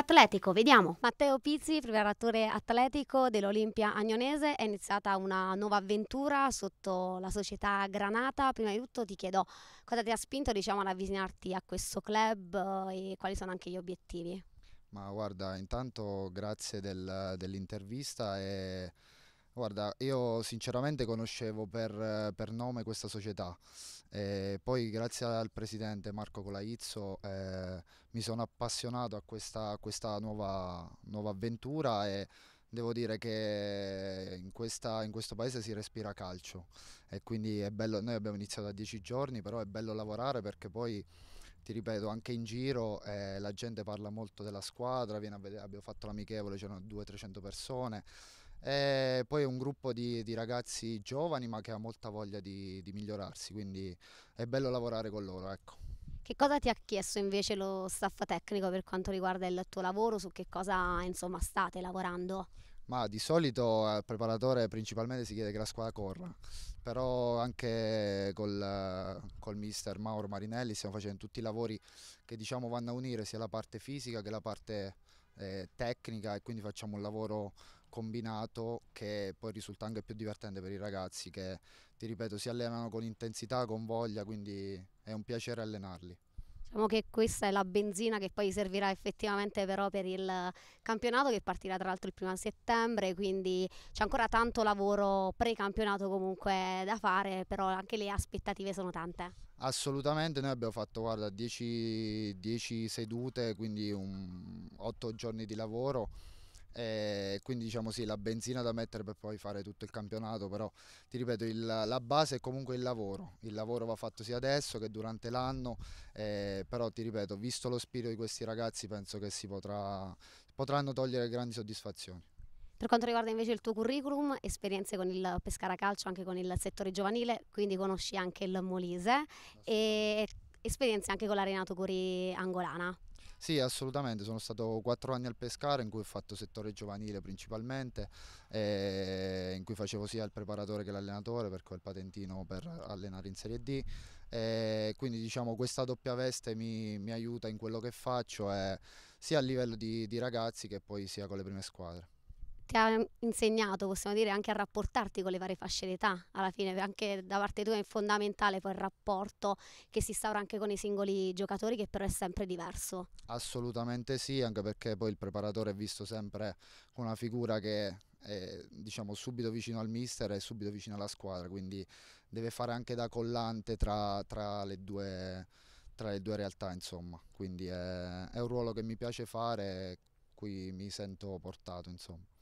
Atletico, vediamo. Matteo Pizzi, preparatore atletico dell'Olimpia Agnonese, è iniziata una nuova avventura sotto la società Granata. Prima di tutto ti chiedo cosa ti ha spinto diciamo, ad avvicinarti a questo club eh, e quali sono anche gli obiettivi. Ma guarda, intanto grazie del, dell'intervista e Guarda, io sinceramente conoscevo per, per nome questa società, e poi grazie al presidente Marco Colaizzo eh, mi sono appassionato a questa, a questa nuova, nuova avventura e devo dire che in, questa, in, questo paese si respira calcio e quindi è bello, noi abbiamo iniziato a 10 giorni, però è bello lavorare perché poi ti ripeto, anche in giro eh, la gente parla molto della squadra, vedere, abbiamo fatto l'amichevole, c'erano 200-300 persone, e eh, poi è un gruppo di, di, ragazzi giovani ma che ha molta voglia di, di migliorarsi, quindi è bello lavorare con loro. Ecco. Che cosa ti ha chiesto invece lo staff tecnico per quanto riguarda il tuo lavoro? Su che cosa insomma, state lavorando? Ma di solito al eh, preparatore principalmente si chiede che la squadra corra, però anche col, col mister Mauro Marinelli stiamo facendo tutti i lavori che diciamo vanno a unire sia la parte fisica che la parte eh, tecnica e quindi facciamo un lavoro combinato che poi risulta anche più divertente per i ragazzi che, ti ripeto, si allenano con intensità, con voglia, quindi è un piacere allenarli. Diciamo che questa è la benzina che poi servirà effettivamente però per il campionato che partirà tra l'altro il primo settembre, quindi c'è ancora tanto lavoro pre-campionato comunque da fare, però anche le aspettative sono tante. Assolutamente, noi abbiamo fatto 10 sedute, quindi 8 giorni di lavoro e eh, quindi diciamo sì, la benzina da mettere per poi fare tutto il campionato, però ti ripeto, il, la base è comunque il lavoro, il lavoro va fatto sia adesso che durante l'anno, eh, però ti ripeto, visto lo spirito di questi ragazzi penso che si potrà, potranno togliere grandi soddisfazioni. Per quanto riguarda invece il tuo curriculum, esperienze con il Pescara Calcio, anche con il settore giovanile, quindi conosci anche il Molise e esperienze anche con la Renato Curi Angolana. Sì, assolutamente, sono stato quattro anni al Pescara in cui ho fatto settore giovanile principalmente, eh, in cui facevo sia il preparatore che l'allenatore perché ho il patentino per allenare in Serie D, eh, quindi diciamo questa doppia veste mi, mi, aiuta in quello che faccio eh, sia a livello di, di ragazzi che poi sia con le prime squadre ti ha insegnato, possiamo dire, anche a rapportarti con le varie fasce d'età, alla fine, anche da parte tua è fondamentale poi il rapporto che si instaura anche con i singoli giocatori, che però è sempre diverso. Assolutamente sì, anche perché poi il preparatore è visto sempre con una figura che è diciamo, subito vicino al mister e subito vicino alla squadra, quindi deve fare anche da collante tra, tra le due tra le due realtà, insomma. Quindi è, è, un ruolo che mi piace fare e cui mi sento portato, insomma.